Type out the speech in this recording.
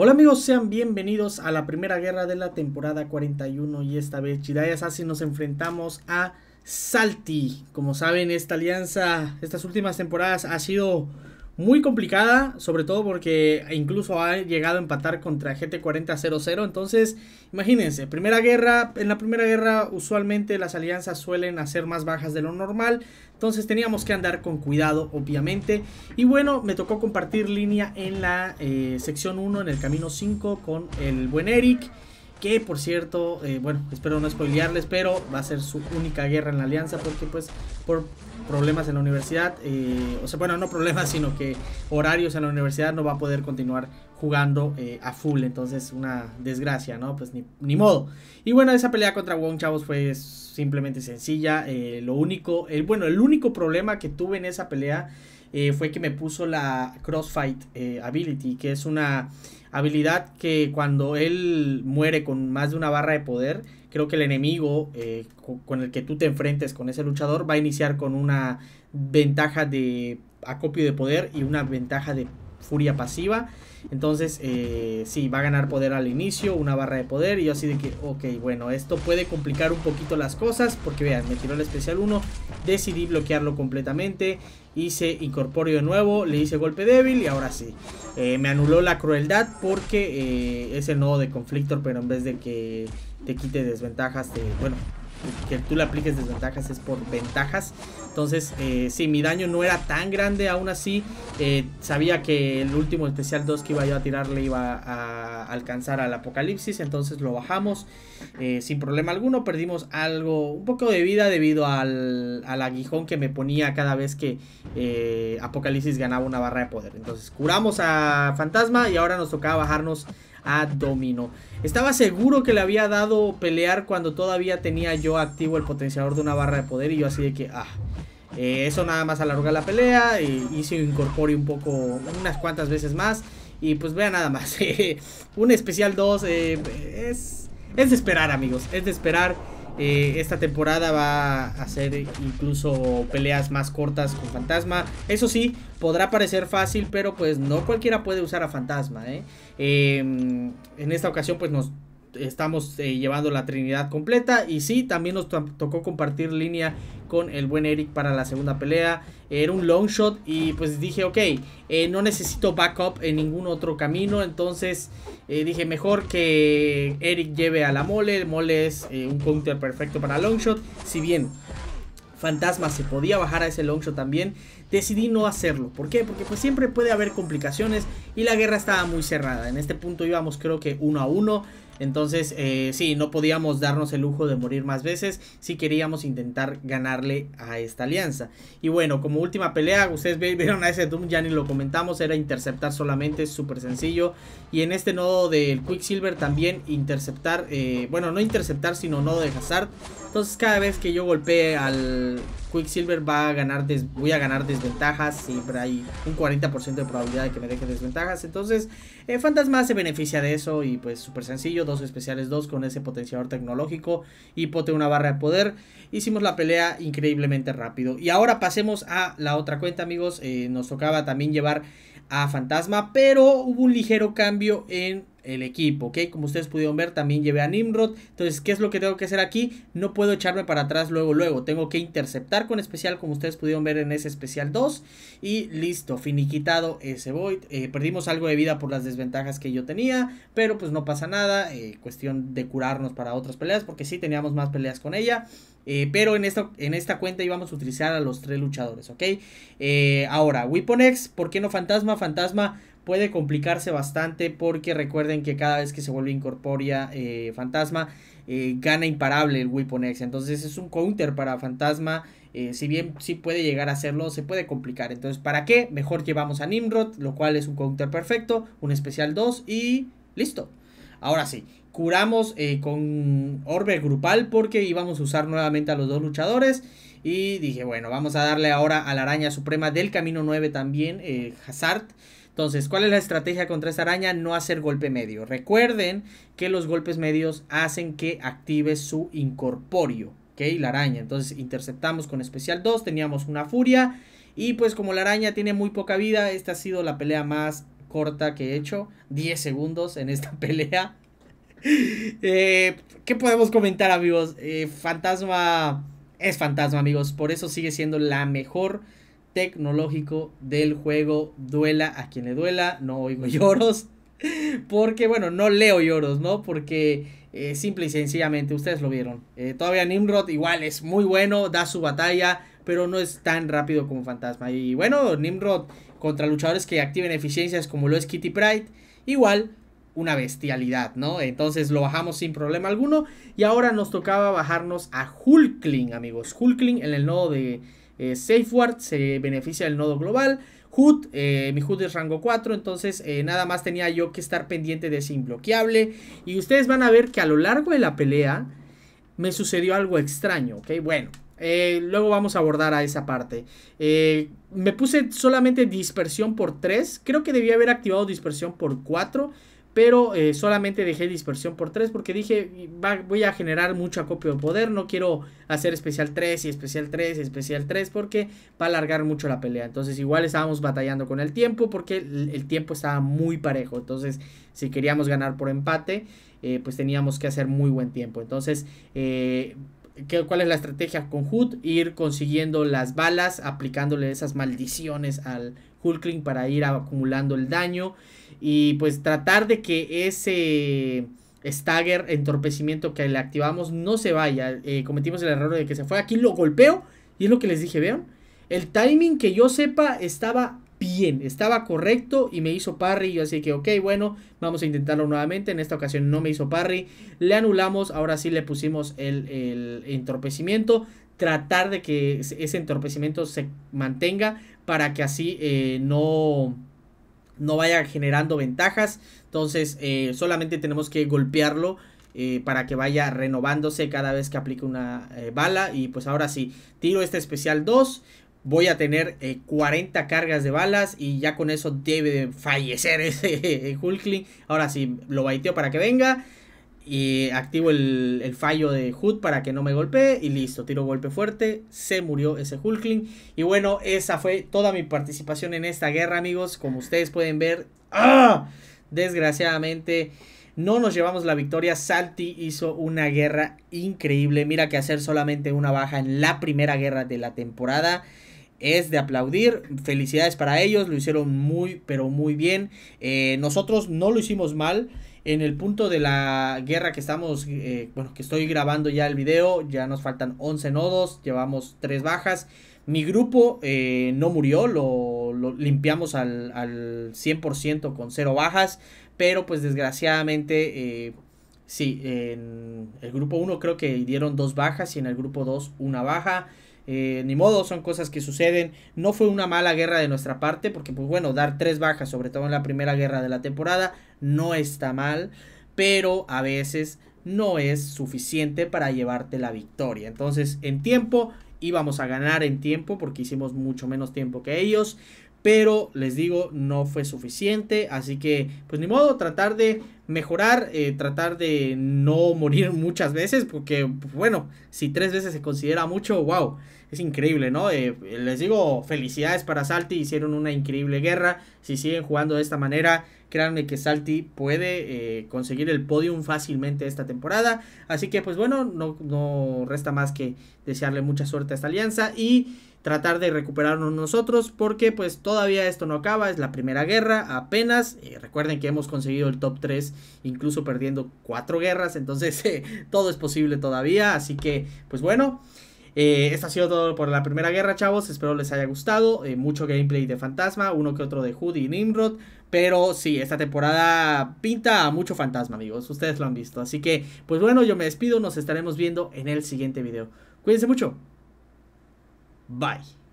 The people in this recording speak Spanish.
Hola amigos, sean bienvenidos a la primera guerra de la temporada 41 y esta vez Chidaya así nos enfrentamos a Salty. Como saben, esta alianza, estas últimas temporadas ha sido muy complicada, sobre todo porque incluso ha llegado a empatar contra GT40 0-0. Entonces, imagínense, primera guerra, en la primera guerra usualmente las alianzas suelen hacer más bajas de lo normal. Entonces teníamos que andar con cuidado, obviamente. Y bueno, me tocó compartir línea en la eh, sección 1, en el camino 5, con el buen Eric. Que por cierto, eh, bueno, espero no spoilearles, pero va a ser su única guerra en la alianza porque pues por problemas en la universidad, eh, o sea, bueno, no problemas, sino que horarios en la universidad no va a poder continuar jugando eh, a full, entonces una desgracia, ¿no? Pues ni, modo. Y bueno, esa pelea contra Wong Chavos fue simplemente sencilla, eh, lo único, el, bueno, el único problema que tuve en esa pelea fue que me puso la Crossfight Ability, que es una habilidad que cuando él muere con más de una barra de poder, creo que el enemigo eh, con el que tú te enfrentes con ese luchador va a iniciar con una ventaja de acopio de poder y una ventaja de furia pasiva. Entonces, eh, sí, va a ganar poder al inicio, una barra de poder. Y yo así de que, ok, bueno, esto puede complicar un poquito las cosas. Porque vean, me tiró el especial 1, decidí bloquearlo completamente. Hice incorporio de nuevo, le hice golpe débil y ahora sí. Eh, me anuló la crueldad porque eh, es el nodo de conflictor, pero en vez de que te quite desventajas, te, bueno, que tú le apliques desventajas es por ventajas. Entonces, si eh, sí, mi daño no era tan grande, aún así eh, sabía que el último especial 2 que iba yo a tirar le iba a alcanzar al apocalipsis, entonces lo bajamos eh, sin problema alguno, perdimos algo, un poco de vida debido al, al aguijón que me ponía cada vez que apocalipsis ganaba una barra de poder. Entonces curamos a fantasma y ahora nos tocaba bajarnos a Domino. Estaba seguro que le había dado pelear cuando todavía tenía yo activo el potenciador de una barra de poder y yo así de que, ah, eh, eso nada más alarga la pelea, Y se incorpore un poco, unas cuantas veces más y pues vea nada más, un especial 2 eh, es, es de esperar amigos, es de esperar. Eh, esta temporada va a hacer incluso peleas más cortas con Fantasma. Eso sí, podrá parecer fácil, pero pues no cualquiera puede usar a Fantasma. ¿eh? Em, en esta ocasión pues nos estamos eh, llevando la Trinidad completa. Y sí, también nos tocó compartir línea con el buen Eric para la segunda pelea. Era un long shot y pues dije, ok, eh, no necesito backup en ningún otro camino. Entonces eh, dije, mejor que Eric lleve a la mole. mole es un counter perfecto para long shot. Si bien Fantasma se podía bajar a ese long shot también decidí no hacerlo. ¿Por qué? Porque pues siempre puede haber complicaciones y la guerra estaba muy cerrada. En este punto íbamos creo que uno a uno. Entonces, Si, eh, sí, no podíamos darnos el lujo de morir más veces si queríamos intentar ganarle a esta alianza. Y bueno, como última pelea, ustedes vieron a ese Doom, ya ni lo comentamos, era interceptar solamente, súper sencillo. Y en este nodo del Quicksilver también interceptar, eh, bueno, no interceptar, sino nodo de Hazard. Entonces, cada vez que yo golpee al Quicksilver va a ganar voy a ganar desventajas, siempre hay un 40% de probabilidad de que me deje desventajas. Entonces, eh, Fantasma se beneficia de eso y pues súper sencillo, dos especiales, dos con ese potenciador tecnológico y pote una barra de poder. Hicimos la pelea increíblemente rápido. Y ahora pasemos a la otra cuenta, amigos. Eh, nos tocaba también llevar a Fantasma, pero hubo un ligero cambio en el equipo, ¿ok? Como ustedes pudieron ver, también llevé a Nimrod. Entonces, ¿qué es lo que tengo que hacer aquí? No puedo echarme para atrás luego, luego. Tengo que interceptar con especial, como ustedes pudieron ver en ese especial 2. Y listo, finiquitado ese Void. Eh, perdimos algo de vida por las desventajas que yo tenía, pero pues no pasa nada. Eh, cuestión de curarnos para otras peleas, porque sí teníamos más peleas con ella. Eh, pero en esta, en esta cuenta íbamos a utilizar a los tres luchadores, ¿ok? ahora, Weapon X, ¿por qué no Fantasma? Fantasma puede complicarse bastante porque recuerden que cada vez que se vuelve incorpórea eh, Fantasma, eh, gana imparable el Weapon X. Entonces es un counter para Fantasma. Eh, si bien sí puede llegar a hacerlo, se puede complicar. Entonces, ¿para qué? Mejor llevamos a Nimrod, lo cual es un counter perfecto, un especial 2 y listo. Ahora sí, curamos con Orbe Grupal porque íbamos a usar nuevamente a los dos luchadores. Y dije, bueno, vamos a darle ahora a la araña suprema del camino 9 también, eh, Hazard. Entonces, ¿cuál es la estrategia contra esta araña? No hacer golpe medio. Recuerden que los golpes medios hacen que active su incorporio, ¿ok? La araña. Entonces, interceptamos con especial 2, teníamos una furia. Y pues como la araña tiene muy poca vida, esta ha sido la pelea más corta que he hecho. 10 segundos en esta pelea. Eh, ¿Qué podemos comentar, amigos? Eh, fantasma es fantasma, amigos. Por eso sigue siendo la mejor tecnológico del juego. Duela a quien le duela, no oigo lloros. Porque, bueno, no leo lloros, ¿no? Porque eh, simple y sencillamente, ustedes lo vieron. Eh, todavía Nimrod igual es muy bueno, da su batalla, pero no es tan rápido como Fantasma. Y bueno, Nimrod contra luchadores que activen eficiencias como lo es Kitty Pride, igual una bestialidad, ¿no? Entonces lo bajamos sin problema alguno. Y ahora nos tocaba bajarnos a Hulkling, amigos. Hulkling en el nodo de eh, Safeward se beneficia del nodo global. Hood. Eh, mi Hood es rango 4, entonces eh, nada más tenía yo que estar pendiente de ese imbloqueable. Y ustedes van a ver que a lo largo de la pelea me sucedió algo extraño, ¿ok? Bueno, luego vamos a abordar a esa parte. me puse solamente dispersión por 3. Creo que debía haber activado dispersión por 4 pero eh, solamente dejé dispersión por 3 porque dije voy a generar mucho acopio de poder, no quiero hacer especial 3 y especial 3 y especial 3 porque va a alargar mucho la pelea. Entonces igual estábamos batallando con el tiempo porque el, tiempo estaba muy parejo. Entonces si queríamos ganar por empate, eh, pues teníamos que hacer muy buen tiempo. Entonces eh, ¿Cuál es la estrategia con Hood? Ir consiguiendo las balas, aplicándole esas maldiciones al Hulkling para ir acumulando el daño. Y pues tratar de que ese stagger, entorpecimiento que le activamos, no se vaya. Eh, cometimos el error de que se fue. Aquí lo golpeo y es lo que les dije, vean. El timing que yo sepa estaba bien, estaba correcto y me hizo parry. Yo así que, ok, bueno, vamos a intentarlo nuevamente. En esta ocasión no me hizo parry. Le anulamos, ahora sí le pusimos el, entorpecimiento. Tratar de que ese entorpecimiento se mantenga para que así eh, no, no vaya generando ventajas. Entonces, eh, solamente tenemos que golpearlo. Eh, para que vaya renovándose cada vez que aplique una bala. Y pues ahora sí, tiro este especial 2 voy a tener 40 eh, cargas de balas y ya con eso debe de fallecer ese Hulkling. Ahora sí, lo baiteo para que venga. Y activo el, fallo de Hood para que no me golpee. Y listo, tiro golpe fuerte. Se murió ese Hulkling. Y bueno, esa fue toda mi participación en esta guerra, amigos. Como ustedes pueden ver. ¡ah! Desgraciadamente no nos llevamos la victoria. Salty hizo una guerra increíble. Mira que hacer solamente una baja en la primera guerra de la temporada es de aplaudir. Felicidades para ellos, lo hicieron muy, pero muy bien. Eh, nosotros no lo hicimos mal. En el punto de la guerra que estamos, eh, bueno, que estoy grabando ya el video, ya nos faltan 11 nodos, llevamos 3 bajas. Mi grupo eh, no murió, lo lo, limpiamos al, al 100% con cero bajas, pero pues desgraciadamente... Eh, sí, en el grupo 1 creo que dieron dos bajas y en el grupo 2 una baja. Eh, ni modo, son cosas que suceden. No fue una mala guerra de nuestra parte, porque pues bueno, dar tres bajas, sobre todo en la primera guerra de la temporada, no está mal, pero a veces no es suficiente para llevarte la victoria. Entonces, en tiempo, íbamos a ganar en tiempo porque hicimos mucho menos tiempo que ellos. Pero les digo, no fue suficiente. Así que, pues ni modo, tratar de mejorar, eh, tratar de no morir muchas veces. Porque, bueno, si tres veces se considera mucho, wow, es increíble, ¿no? Eh, les digo, felicidades para Salti, hicieron una increíble guerra. Si siguen jugando de esta manera, Créanme que Salty puede eh, conseguir el podium fácilmente esta temporada. Así que pues bueno, no, resta más que desearle mucha suerte a esta alianza y tratar de recuperarnos nosotros porque pues todavía esto no acaba, es la primera guerra apenas, eh, recuerden que hemos conseguido el top 3 incluso perdiendo cuatro guerras, entonces eh, todo es posible todavía, así que pues bueno, eh, esto ha sido todo por la primera guerra, chavos. Espero les haya gustado. Eh, mucho gameplay de Fantasma, uno que otro de Hoodie y Nimrod. Pero sí, esta temporada pinta a mucho fantasma, amigos. Ustedes lo han visto. Así que, pues bueno, yo me despido. Nos estaremos viendo en el siguiente video. Cuídense mucho. Bye.